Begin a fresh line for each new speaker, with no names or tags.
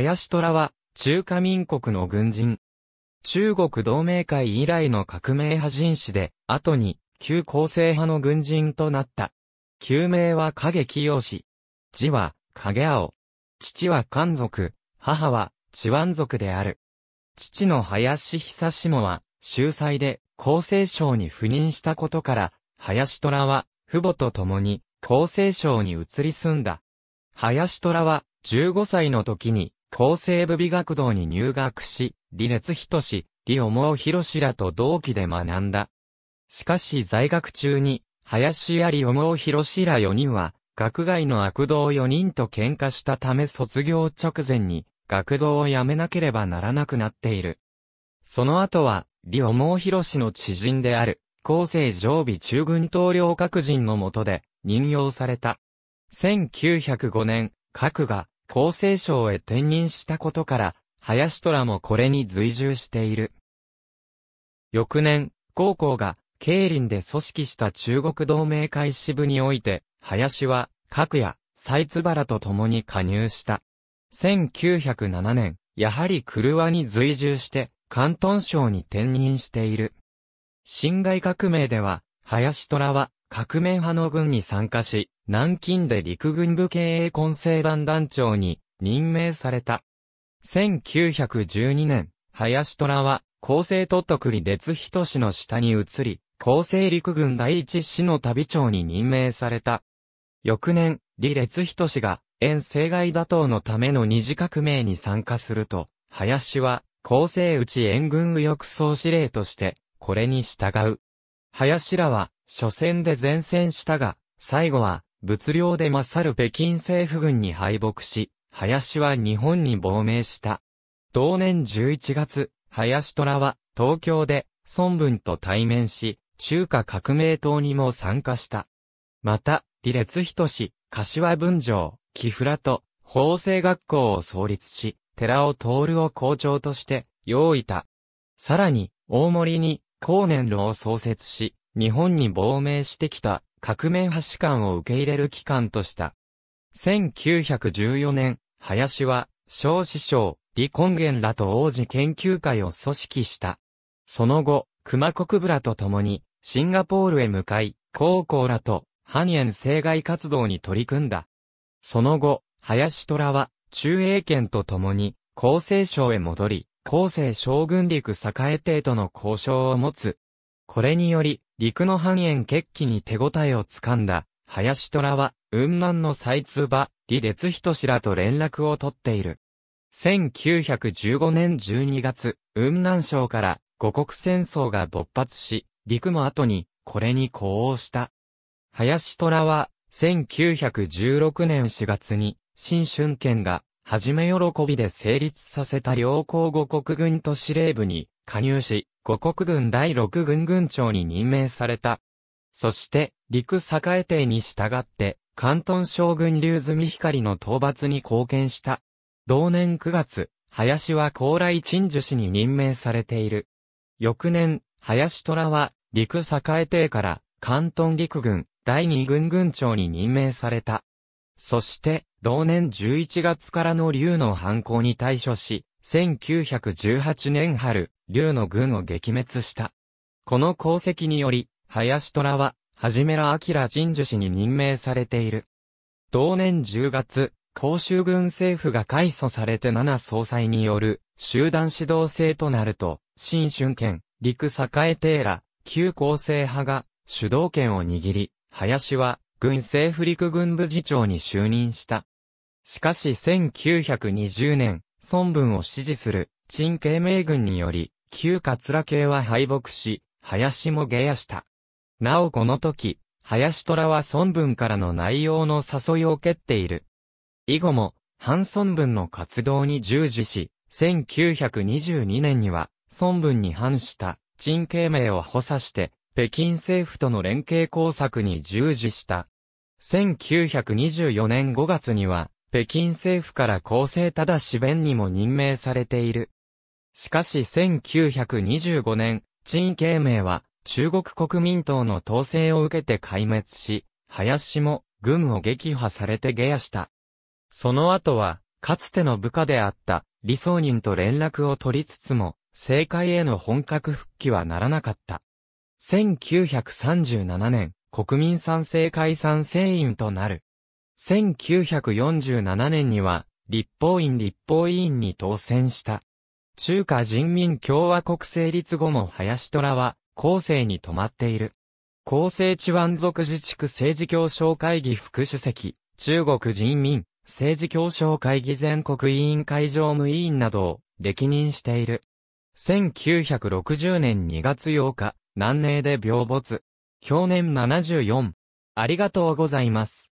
林虎は、中華民国の軍人。中国同盟会以来の革命派人士で、後に、旧構成派の軍人となった。旧名は影清氏。字は、影青。父は漢族、母は、チワン族である。父の林久下は、秀才で、厚生省に赴任したことから、林虎は、父母と共に、厚生省に移り住んだ。林虎は、15歳の時に、厚生部美学堂に入学し、李熱人氏、李思う博士らと同期で学んだ。しかし在学中に、林や李思う博士ら4人は、学外の悪童4人と喧嘩したため卒業直前に、学童を辞めなければならなくなっている。その後は、李思う博士の知人である、厚生常備中軍統領各人のもとで、任用された。1905年、核が、厚生省へ転任したことから、林虎もこれに随従している。翌年、高校が、慶林で組織した中国同盟会支部において、林は、角や、蔡津原と共に加入した。1907年、やはりワに随従して、関東省に転任している。辛亥革命では、林虎は、革命派の軍に参加し、南京で陸軍部経営混成団団長に任命された。1912年、林虎は、厚生鳥取区列人氏の下に移り、厚生陸軍第一師の旅長に任命された。翌年、李列人氏が、遠征外打倒のための二次革命に参加すると、林は、厚生内援軍右翼総司令として、これに従う。林らは、初戦で前線したが、最後は、物量で勝る北京政府軍に敗北し、林は日本に亡命した。同年11月、林虎は、東京で、孫文と対面し、中華革命党にも参加した。また、李烈仁、柏文城、木倉と、法政学校を創立し、寺尾徹を校長として、用意た。さらに、大森に、後年炉を創設し、日本に亡命してきた革命派士官を受け入れる機関とした。1914年、林は、小師匠、李根源らと王子研究会を組織した。その後、熊国部らと共に、シンガポールへ向かい、高校らと、半円生涯活動に取り組んだ。その後、林虎は、中英圏と共に、厚生省へ戻り、厚生将軍陸栄帝との交渉を持つ、これにより、陸の繁栄決起に手応えをつかんだ、林虎は、雲南の最通馬、李列人氏らと連絡を取っている。1915年12月、雲南省から五国戦争が勃発し、陸も後に、これに呼応した。林虎は、1916年4月に、新春県が、はじめ喜びで成立させた両校五国軍と司令部に、加入し、五国軍第六軍軍長に任命された。そして、陸栄帝に従って、関東将軍竜積光の討伐に貢献した。同年9月、林は高麗陳樹氏に任命されている。翌年、林虎は、陸栄帝から、関東陸軍、第二軍軍長に任命された。そして、同年11月からの竜の犯行に対処し、1918年春、龍の軍を撃滅した。この功績により、林虎は、はじめら明神樹氏に任命されている。同年10月、甲州軍政府が改組されて七総裁による集団指導制となると、新春県、陸栄帝ら、旧構成派が主導権を握り、林は軍政府陸軍部次長に就任した。しかし1920年、孫文を支持する陳慶明軍により、旧桂系は敗北し、林も下野した。なおこの時、林虎は孫文からの内容の誘いを蹴っている。以後も、反孫文の活動に従事し、1922年には、孫文に反した陳慶明を補佐して、北京政府との連携工作に従事した。1924年5月には、北京政府から厚生ただし弁にも任命されている。しかし1925年、陳慶明は中国国民党の統制を受けて壊滅し、林も軍を撃破されて下野した。その後は、かつての部下であった李宗仁と連絡を取りつつも、政界への本格復帰はならなかった。1937年、国民賛成会賛成員となる。1947年には、立法院立法委員に当選した。中華人民共和国成立後も林虎は、後世に止まっている。厚生地湾族自治区政治協商会議副主席、中国人民、政治協商会議全国委員会常務委員などを歴任している。1960年2月8日、南寧で病没。去年74。ありがとうございます。